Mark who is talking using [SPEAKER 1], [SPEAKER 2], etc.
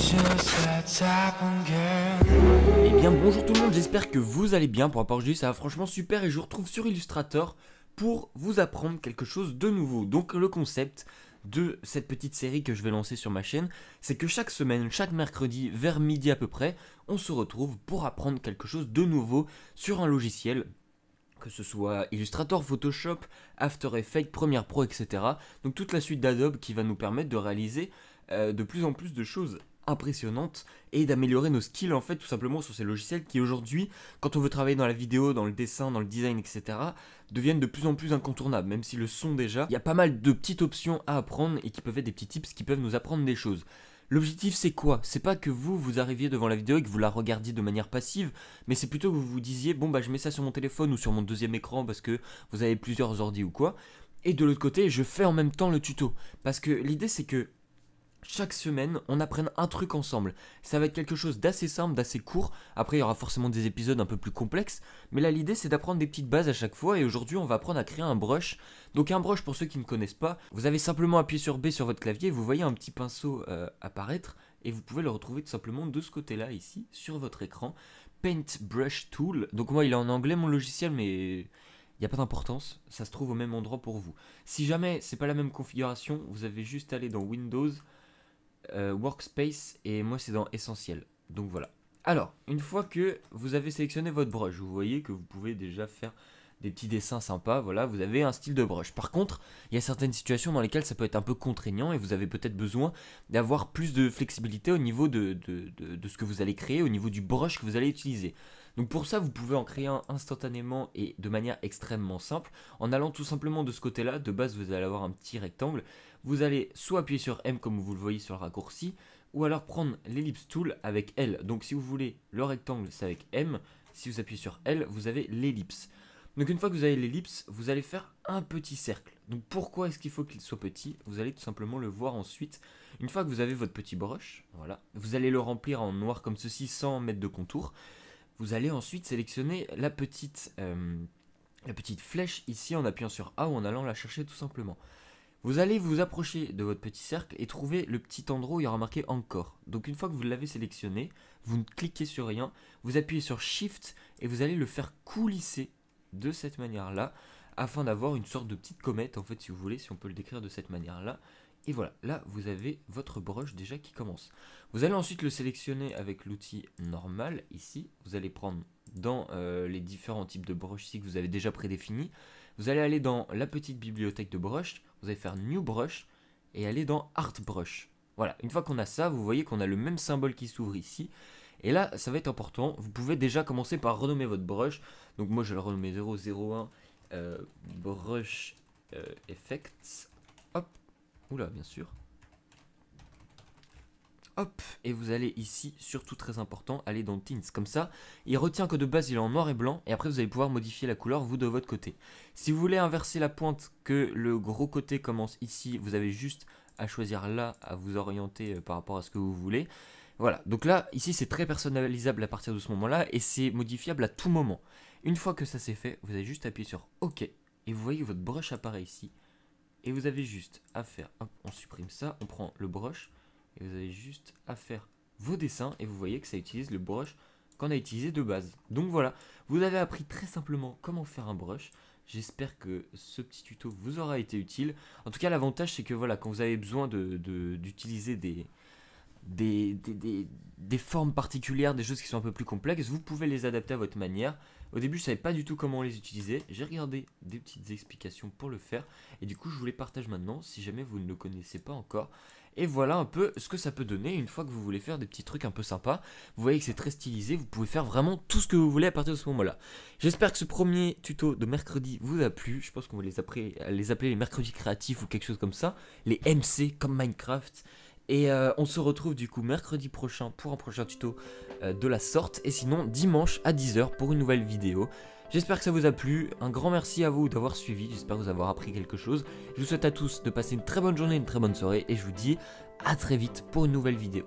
[SPEAKER 1] Et eh bien bonjour tout le monde, j'espère que vous allez bien. Pour aujourd'hui, ça va franchement super et je vous retrouve sur Illustrator pour vous apprendre quelque chose de nouveau. Donc le concept de cette petite série que je vais lancer sur ma chaîne, c'est que chaque semaine, chaque mercredi vers midi à peu près, on se retrouve pour apprendre quelque chose de nouveau sur un logiciel que ce soit Illustrator, Photoshop, After Effects, Premiere Pro, etc. Donc toute la suite d'Adobe qui va nous permettre de réaliser euh, de plus en plus de choses impressionnante et d'améliorer nos skills en fait tout simplement sur ces logiciels qui aujourd'hui quand on veut travailler dans la vidéo, dans le dessin, dans le design etc deviennent de plus en plus incontournables même si le son déjà il y a pas mal de petites options à apprendre et qui peuvent être des petits tips qui peuvent nous apprendre des choses. L'objectif c'est quoi C'est pas que vous vous arriviez devant la vidéo et que vous la regardiez de manière passive, mais c'est plutôt que vous vous disiez bon bah je mets ça sur mon téléphone ou sur mon deuxième écran parce que vous avez plusieurs ordi ou quoi. Et de l'autre côté, je fais en même temps le tuto. Parce que l'idée c'est que chaque semaine, on apprend un truc ensemble. Ça va être quelque chose d'assez simple, d'assez court. Après, il y aura forcément des épisodes un peu plus complexes. Mais là, l'idée, c'est d'apprendre des petites bases à chaque fois. Et aujourd'hui, on va apprendre à créer un brush. Donc, un brush, pour ceux qui ne connaissent pas, vous avez simplement appuyé sur B sur votre clavier. Vous voyez un petit pinceau euh, apparaître. Et vous pouvez le retrouver tout simplement de ce côté-là, ici, sur votre écran. Paint Brush Tool. Donc, moi, il est en anglais, mon logiciel, mais il n'y a pas d'importance, ça se trouve au même endroit pour vous. Si jamais c'est pas la même configuration, vous avez juste à aller dans Windows, euh, workspace et moi c'est dans Essentiel. Donc voilà. Alors, une fois que vous avez sélectionné votre brush, vous voyez que vous pouvez déjà faire des petits dessins sympas, voilà, vous avez un style de brush. Par contre, il y a certaines situations dans lesquelles ça peut être un peu contraignant et vous avez peut-être besoin d'avoir plus de flexibilité au niveau de, de, ce que vous allez créer, au niveau du brush que vous allez utiliser. Donc pour ça, vous pouvez en créer un instantanément et de manière extrêmement simple en allant tout simplement de ce côté-là. De base, vous allez avoir un petit rectangle vous allez soit appuyer sur M comme vous le voyez sur le raccourci, ou alors prendre l'ellipse tool avec L. Donc si vous voulez le rectangle, c'est avec M. Si vous appuyez sur L, vous avez l'ellipse. Donc une fois que vous avez l'ellipse, vous allez faire un petit cercle. Donc pourquoi est-ce qu'il faut qu'il soit petit Vous allez tout simplement le voir ensuite. Une fois que vous avez votre petit brush, voilà, vous allez le remplir en noir comme ceci sans mettre de contour. Vous allez ensuite sélectionner la petite, euh, la petite flèche ici en appuyant sur A ou en allant la chercher tout simplement. Vous allez vous approcher de votre petit cercle et trouver le petit endroit où il y aura marqué encore. Donc une fois que vous l'avez sélectionné, vous ne cliquez sur rien, vous appuyez sur Shift et vous allez le faire coulisser de cette manière-là afin d'avoir une sorte de petite comète en fait si vous voulez, si on peut le décrire de cette manière-là. Et voilà, là vous avez votre brush déjà qui commence. Vous allez ensuite le sélectionner avec l'outil normal ici. Vous allez prendre dans euh, les différents types de brush ici que vous avez déjà prédéfinis vous allez aller dans la petite bibliothèque de Brush, vous allez faire New Brush et aller dans Art Brush. Voilà, une fois qu'on a ça, vous voyez qu'on a le même symbole qui s'ouvre ici. Et là, ça va être important, vous pouvez déjà commencer par renommer votre brush. Donc moi, je vais le renommer 001 euh, Brush Effects. Hop, oula, bien sûr hop, et vous allez ici, surtout très important, aller dans Tints. Comme ça, il retient que de base il est en noir et blanc, et après vous allez pouvoir modifier la couleur vous de votre côté. Si vous voulez inverser la pointe, que le gros côté commence ici, vous avez juste à choisir là, à vous orienter euh, par rapport à ce que vous voulez. Voilà, donc là, ici c'est très personnalisable à partir de ce moment-là, et c'est modifiable à tout moment. Une fois que ça c'est fait, vous allez juste appuyer sur OK, et vous voyez votre brush apparaît ici. Et vous avez juste à faire, hop, on supprime ça, on prend le brush, vous avez juste à faire vos dessins et vous voyez que ça utilise le brush qu'on a utilisé de base. Donc voilà, vous avez appris très simplement comment faire un brush. J'espère que ce petit tuto vous aura été utile. En tout cas, l'avantage, c'est que voilà, quand vous avez besoin d'utiliser de, des, des, des, formes particulières, des choses qui sont un peu plus complexes, vous pouvez les adapter à votre manière. Au début, je ne savais pas du tout comment les utiliser. J'ai regardé des petites explications pour le faire. Et du coup, je vous les partage maintenant si jamais vous ne le connaissez pas encore. Et voilà un peu ce que ça peut donner une fois que vous voulez faire des petits trucs un peu sympas. Vous voyez que c'est très stylisé, vous pouvez faire vraiment tout ce que vous voulez à partir de ce moment-là. J'espère que ce premier tuto de mercredi vous a plu. Je pense qu'on va les appeler les mercredis créatifs ou quelque chose comme ça. Les MC comme Minecraft. Et euh, on se retrouve du coup mercredi prochain pour un prochain tuto euh, de la sorte. Et sinon dimanche à 10h pour une nouvelle vidéo. J'espère que ça vous a plu. Un grand merci à vous d'avoir suivi. J'espère vous avoir appris quelque chose. Je vous souhaite à tous de passer une très bonne journée, une très bonne soirée. Et je vous dis à très vite pour une nouvelle vidéo.